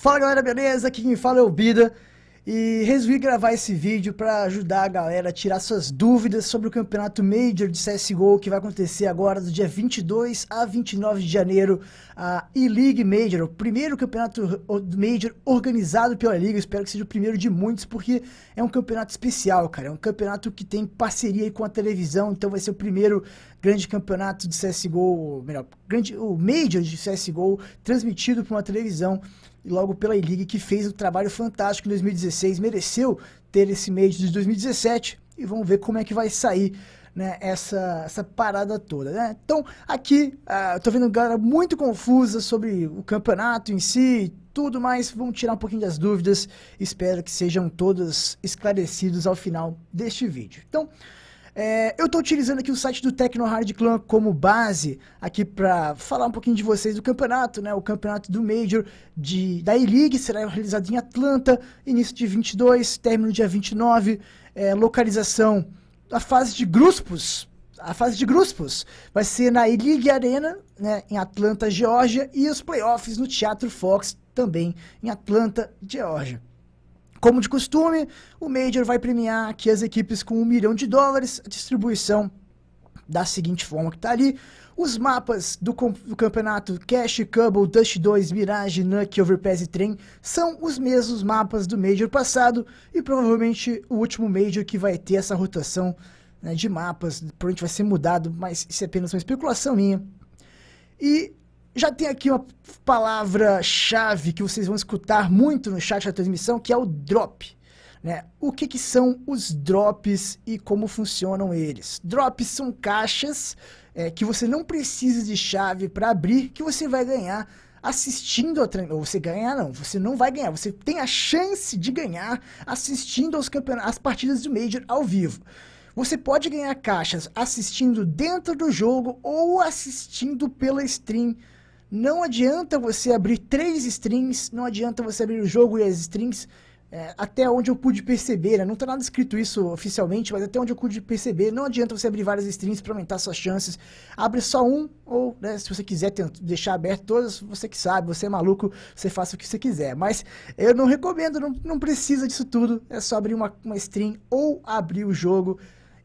Fala galera, beleza? Aqui quem fala é o Bida e resolvi gravar esse vídeo para ajudar a galera a tirar suas dúvidas sobre o campeonato Major de CSGO que vai acontecer agora do dia 22 a 29 de janeiro, a E-League Major, o primeiro campeonato Major organizado pela Liga, espero que seja o primeiro de muitos, porque é um campeonato especial, cara, é um campeonato que tem parceria com a televisão, então vai ser o primeiro grande campeonato de CSGO, melhor, grande, o Major de CSGO transmitido por uma televisão e logo pela E-League, que fez um trabalho fantástico em 2016, mereceu ter esse Major de 2017 e vamos ver como é que vai sair né, essa, essa parada toda. Né? Então, aqui, uh, tô vendo galera muito confusa sobre o campeonato em si tudo mais. Vamos tirar um pouquinho das dúvidas. Espero que sejam todas esclarecidos ao final deste vídeo. Então, é, eu estou utilizando aqui o site do Tecno Hard Clan como base aqui para falar um pouquinho de vocês do campeonato, né? O campeonato do Major de, da E-League será realizado em Atlanta, início de 22, término dia 29, é, localização a fase de grupos. A fase de grupos vai ser na E-League Arena, né, em Atlanta, Geórgia, e os playoffs no Teatro Fox, também em Atlanta, Geórgia. Como de costume, o Major vai premiar aqui as equipes com um milhão de dólares. A distribuição da seguinte forma que está ali. Os mapas do, do campeonato Cash, Cubble, Dust 2, Mirage, Nuke, Overpass e Trem são os mesmos mapas do Major passado e provavelmente o último Major que vai ter essa rotação né, de mapas, provavelmente vai ser mudado, mas isso é apenas uma especulação minha. E já tem aqui uma palavra-chave que vocês vão escutar muito no chat da transmissão, que é o drop. Né? O que, que são os drops e como funcionam eles? Drops são caixas é, que você não precisa de chave para abrir, que você vai ganhar assistindo a você ganhar não, você não vai ganhar, você tem a chance de ganhar assistindo aos campeonatos, as partidas do Major ao vivo. Você pode ganhar caixas assistindo dentro do jogo ou assistindo pela stream não adianta você abrir três strings, não adianta você abrir o jogo e as strings. É, até onde eu pude perceber, né? não está nada escrito isso oficialmente, mas até onde eu pude perceber, não adianta você abrir várias strings para aumentar suas chances. Abre só um, ou né, se você quiser deixar aberto todas, você que sabe, você é maluco, você faça o que você quiser. Mas eu não recomendo, não, não precisa disso tudo, é só abrir uma, uma string ou abrir o jogo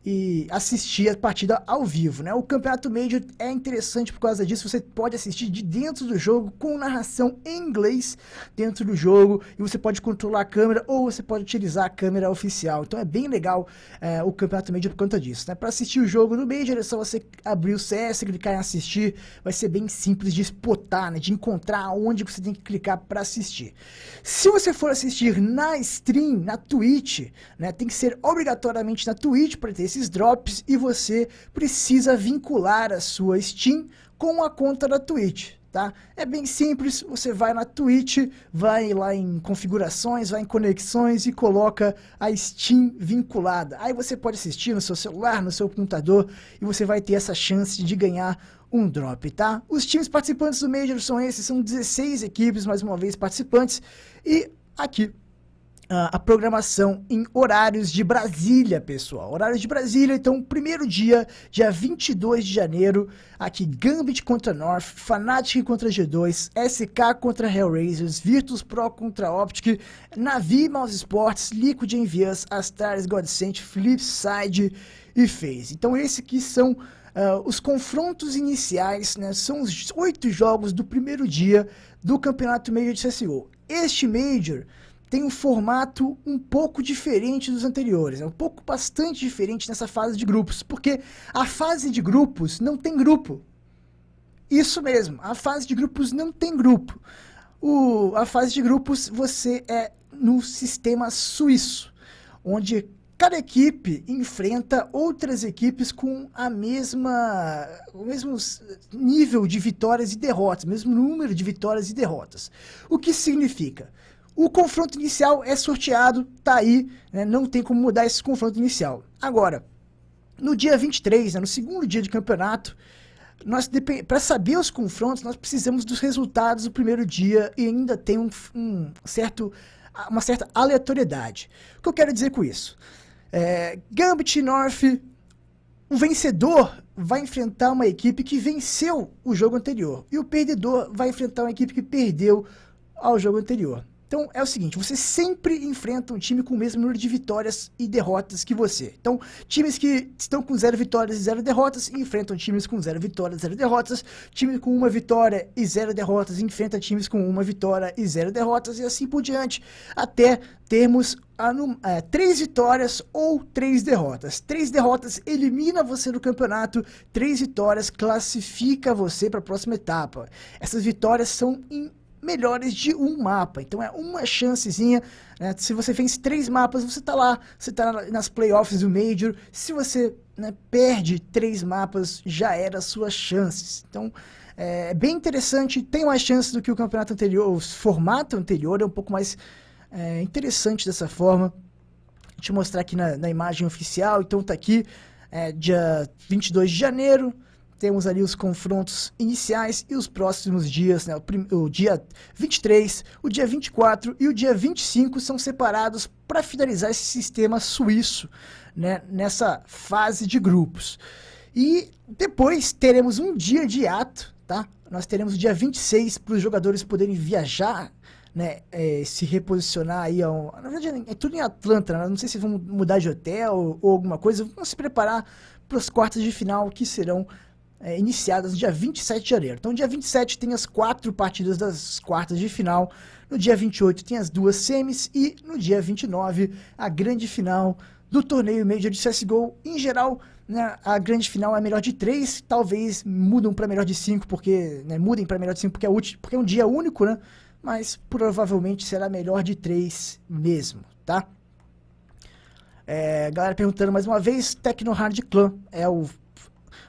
e assistir a partida ao vivo, né? O Campeonato Major é interessante por causa disso, você pode assistir de dentro do jogo com narração em inglês dentro do jogo e você pode controlar a câmera ou você pode utilizar a câmera oficial. Então é bem legal é, o Campeonato Major por conta disso, né? Para assistir o jogo no Major é só você abrir o CS, clicar em assistir, vai ser bem simples de spotar, né? De encontrar onde você tem que clicar para assistir. Se você for assistir na stream, na Twitch, né? Tem que ser obrigatoriamente na Twitch para ter esses drops e você precisa vincular a sua Steam com a conta da Twitch. Tá? É bem simples, você vai na Twitch, vai lá em configurações, vai em conexões e coloca a Steam vinculada. Aí você pode assistir no seu celular, no seu computador e você vai ter essa chance de ganhar um drop, tá? Os times participantes do Major são esses, são 16 equipes, mais uma vez, participantes. E aqui a programação em horários de Brasília, pessoal. Horários de Brasília, então, primeiro dia, dia 22 de janeiro, aqui Gambit contra North, Fnatic contra G2, SK contra Hellraisers, Virtus Pro contra Optic, Navi Mouse Sports, Liquid Envias, Astralis Godsent, Flipside e FaZe. Então, esses aqui são... Uh, os confrontos iniciais né, são os oito jogos do primeiro dia do campeonato Major de CSGO. Este Major tem um formato um pouco diferente dos anteriores, é um pouco bastante diferente nessa fase de grupos, porque a fase de grupos não tem grupo. Isso mesmo, a fase de grupos não tem grupo. O, a fase de grupos você é no sistema suíço, onde cada equipe enfrenta outras equipes com a mesma o mesmo nível de vitórias e derrotas, mesmo número de vitórias e derrotas. O que significa? O confronto inicial é sorteado, tá aí, né? não tem como mudar esse confronto inicial. Agora, no dia 23, né, no segundo dia de campeonato, nós para saber os confrontos, nós precisamos dos resultados do primeiro dia e ainda tem um, um certo, uma certa aleatoriedade. O que eu quero dizer com isso? É, Gambit North, o vencedor vai enfrentar uma equipe que venceu o jogo anterior e o perdedor vai enfrentar uma equipe que perdeu ao jogo anterior. Então é o seguinte, você sempre enfrenta um time com o mesmo número de vitórias e derrotas que você. Então, times que estão com zero vitórias e zero derrotas enfrentam times com zero vitórias e zero derrotas. Time com uma vitória e zero derrotas enfrenta times com uma vitória e zero derrotas e assim por diante, até termos é, três vitórias ou três derrotas. Três derrotas elimina você do campeonato, três vitórias classifica você para a próxima etapa. Essas vitórias são importantes melhores de um mapa. Então é uma chancezinha. Né? Se você fez três mapas, você está lá, você está nas playoffs do Major. Se você né, perde três mapas, já era suas chances. Então é, é bem interessante, tem mais chances do que o campeonato anterior, o formato anterior é um pouco mais é, interessante dessa forma. te mostrar aqui na, na imagem oficial, então tá aqui, é, dia 22 de janeiro, temos ali os confrontos iniciais e os próximos dias, né? O, o dia 23, o dia 24 e o dia 25 são separados para finalizar esse sistema suíço, né? Nessa fase de grupos. E depois teremos um dia de ato, tá? Nós teremos o dia 26 para os jogadores poderem viajar né, é, se reposicionar aí. ao, na verdade, é, é tudo em Atlanta, né? não sei se vão mudar de hotel ou, ou alguma coisa, vão se preparar para os quartos de final que serão é, iniciadas no dia 27 de janeiro. Então, dia 27 tem as quatro partidas das quartas de final, no dia 28 tem as duas semis e no dia 29 a grande final do torneio Major de CSGO. Em geral, né, a grande final é melhor de três, talvez mudam para melhor de cinco, porque né, mudem para melhor de cinco porque é, útil, porque é um dia único, né? Mas provavelmente será melhor de três mesmo, tá? É, galera perguntando mais uma vez, Tecno Hard Clan é o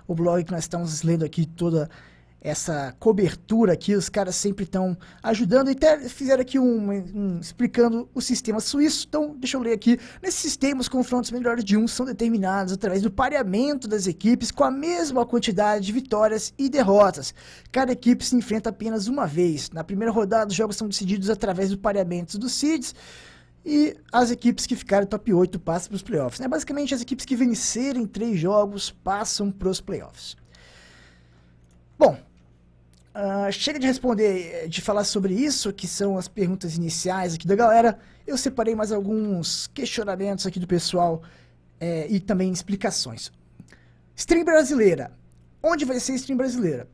o blog que nós estamos lendo aqui, toda essa cobertura aqui, os caras sempre estão ajudando e até fizeram aqui um, um, explicando o sistema suíço. Então, deixa eu ler aqui. Nesse sistema, os confrontos melhores de um são determinados através do pareamento das equipes com a mesma quantidade de vitórias e derrotas. Cada equipe se enfrenta apenas uma vez. Na primeira rodada, os jogos são decididos através do pareamento dos seeds e as equipes que ficaram top 8 passam para os playoffs. Né? Basicamente, as equipes que vencerem três jogos passam para os playoffs. Bom, uh, chega de responder, eh, de falar sobre isso, que são as perguntas iniciais aqui da galera. Eu separei mais alguns questionamentos aqui do pessoal é, e também explicações. Stream brasileira. Onde vai ser stream brasileira?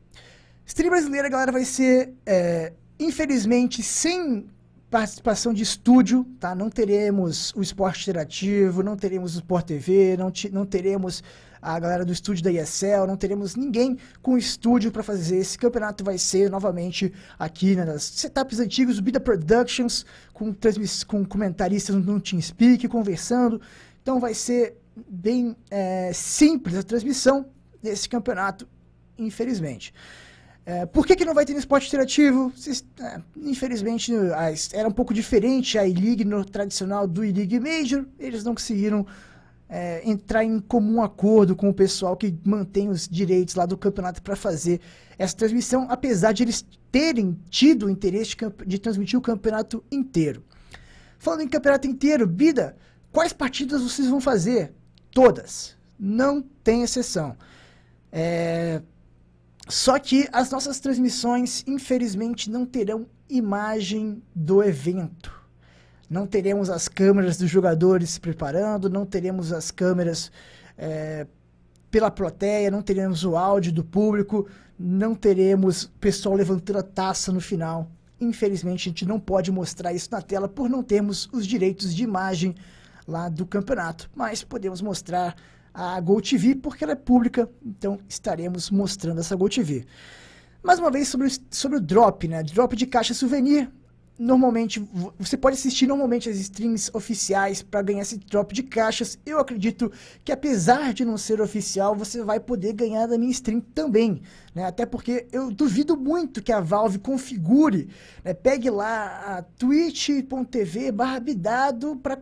Stream brasileira, galera, vai ser, é, infelizmente, sem participação de estúdio, tá? Não teremos o esporte interativo, não teremos o Sport TV, não, te, não teremos a galera do estúdio da ESL, não teremos ninguém com estúdio para fazer. Esse campeonato vai ser novamente aqui né, nas setups antigos, o Bida Productions, com, com comentaristas no TeamSpeak, conversando. Então vai ser bem é, simples a transmissão desse campeonato, infelizmente. É, por que, que não vai ter no esporte interativo? é, infelizmente, a, era um pouco diferente a E-League no tradicional do E-League Major. Eles não conseguiram é, entrar em comum acordo com o pessoal que mantém os direitos lá do campeonato para fazer essa transmissão, apesar de eles terem tido o interesse de, de transmitir o campeonato inteiro. Falando em campeonato inteiro, Bida, quais partidas vocês vão fazer? Todas. Não tem exceção. É, só que as nossas transmissões, infelizmente, não terão imagem do evento. Não teremos as câmeras dos jogadores se preparando, não teremos as câmeras é, pela plateia, não teremos o áudio do público, não teremos pessoal levantando a taça no final. Infelizmente, a gente não pode mostrar isso na tela por não termos os direitos de imagem lá do campeonato, mas podemos mostrar a Gol TV, porque ela é pública, então estaremos mostrando essa Gol TV. Mais uma vez sobre, sobre o drop, né? Drop de caixa souvenir, normalmente você pode assistir normalmente as streams oficiais para ganhar esse drop de caixas. Eu acredito que apesar de não ser oficial, você vai poder ganhar da minha stream também, né? Até porque eu duvido muito que a Valve configure, né? pegue lá a twitch.tv/bidado para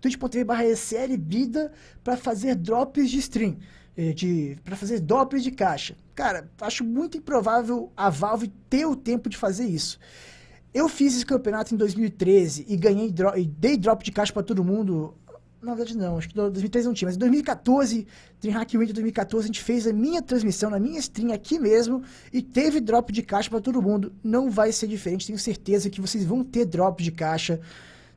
twitch.tv/slbida para fazer drops de stream eh, de para fazer drops de caixa. Cara, acho muito improvável a Valve ter o tempo de fazer isso. Eu fiz esse campeonato em 2013 e ganhei dro e dei drop de caixa para todo mundo. Na verdade, não, acho que 2013 não tinha, mas em 2014, Dreamhack Winter 2014, a gente fez a minha transmissão na minha stream aqui mesmo e teve drop de caixa para todo mundo. Não vai ser diferente, tenho certeza que vocês vão ter drop de caixa,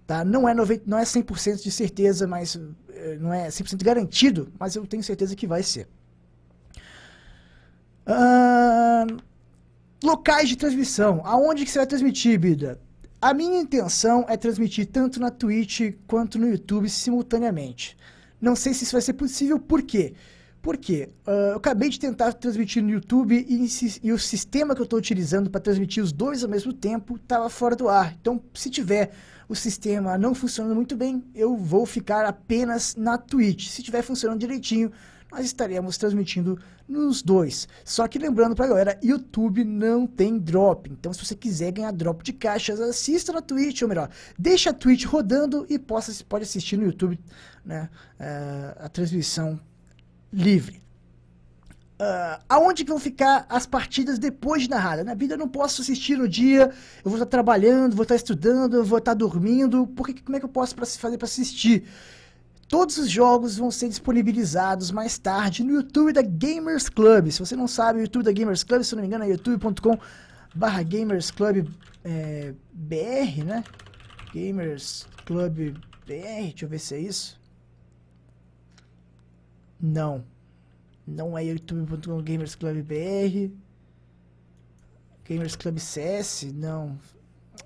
tá? Não é, 90, não é 100% de certeza, mas eh, não é 100% garantido, mas eu tenho certeza que vai ser. Uh, Locais de transmissão. Aonde que você vai transmitir, Bida? A minha intenção é transmitir tanto na Twitch quanto no YouTube simultaneamente. Não sei se isso vai ser possível, por quê? Porque uh, ah, eu acabei de tentar transmitir no YouTube e, e o sistema que eu estou utilizando para transmitir os dois ao mesmo tempo estava tá fora do ar. Então, se tiver o sistema não funcionando muito bem, eu vou ficar apenas na Twitch. Se tiver funcionando direitinho, nós estaremos transmitindo nos dois. Só que lembrando pra galera, YouTube não tem drop. Então, se você quiser ganhar drop de caixas, assista na Twitch, ou melhor, deixa a Twitch rodando e possa, pode assistir no YouTube né, uh, a transmissão livre. Uh, aonde que vão ficar as partidas depois de narrada? Na vida eu não posso assistir no dia, eu vou estar trabalhando, vou estar estudando, vou estar dormindo, porque como é que eu posso fazer para assistir? Todos os jogos vão ser disponibilizados mais tarde no YouTube da Gamers Club. Se você não sabe, o YouTube da Gamers Club, se não me engano, é youtube.com barra Gamers Club é, BR, né? Gamers Club BR, deixa eu ver se é isso. Não. Não é youtube.com Gamers Club BR. Gamers Club CS, não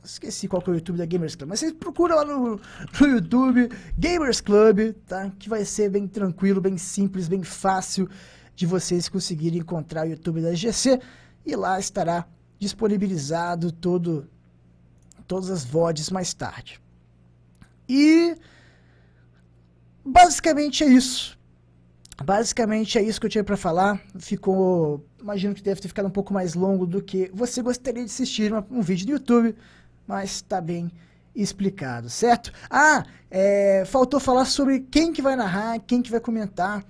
esqueci qual que é o YouTube da Gamers Club, mas você procura lá no, no YouTube, Gamers Club, tá? Que vai ser bem tranquilo, bem simples, bem fácil de vocês conseguirem encontrar o YouTube da GC e lá estará disponibilizado todo, todas as VODs mais tarde. E basicamente é isso. Basicamente é isso que eu tinha para falar. Ficou, imagino que deve ter ficado um pouco mais longo do que você gostaria de assistir um vídeo no YouTube mas está bem explicado, certo? Ah, é, faltou falar sobre quem que vai narrar, quem que vai comentar.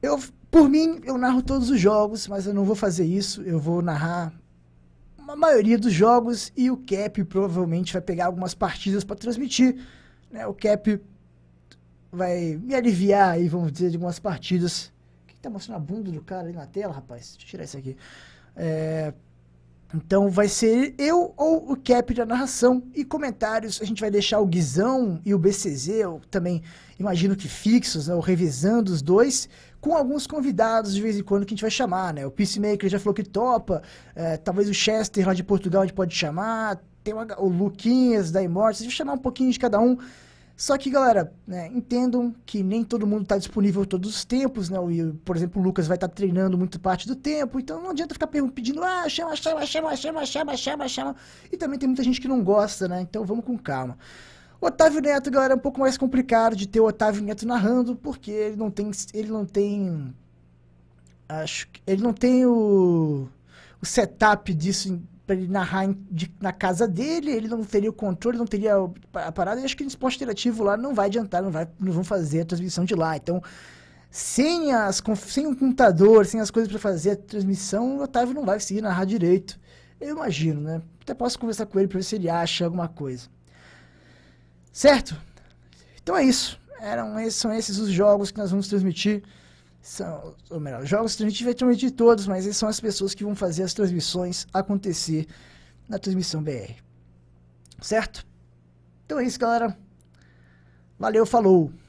Eu, por mim, eu narro todos os jogos, mas eu não vou fazer isso. Eu vou narrar a maioria dos jogos e o Cap provavelmente vai pegar algumas partidas para transmitir. Né? O Cap vai me aliviar aí, vamos dizer, de algumas partidas. Que tá mostrando a bunda do cara ali na tela, rapaz? Deixa eu tirar isso aqui. É, então vai ser eu ou o Cap da narração e comentários. A gente vai deixar o Guizão e o BCZ, eu também imagino que fixos, né, ou revisando os dois, com alguns convidados de vez em quando que a gente vai chamar, né? O Peacemaker já falou que topa, é, talvez o Chester lá de Portugal a gente pode chamar, tem o, o Luquinhas da Imortes, a gente vai chamar um pouquinho de cada um só que, galera, né, entendam que nem todo mundo está disponível todos os tempos, né? E, por exemplo, o Lucas vai estar tá treinando muita parte do tempo, então não adianta ficar pedindo, ah, chama, chama, chama, chama, chama, chama, chama. E também tem muita gente que não gosta, né? Então vamos com calma. O Otávio Neto, galera, é um pouco mais complicado de ter o Otávio Neto narrando, porque ele não tem. Ele não tem. Acho que. Ele não tem o, o setup disso para ele narrar em, de, na casa dele, ele não teria o controle, não teria a parada, e acho que o esporte interativo lá não vai adiantar, não, vai, não vão fazer a transmissão de lá. Então, sem, as, sem um computador, sem as coisas para fazer a transmissão, o Otávio não vai conseguir narrar direito. Eu imagino, né? Até posso conversar com ele para ver se ele acha alguma coisa. Certo? Então é isso. Eram, são esses os jogos que nós vamos transmitir são, ou melhor, jogos ter de todos, mas eles são as pessoas que vão fazer as transmissões acontecer na transmissão BR. Certo? Então é isso, galera. Valeu, falou!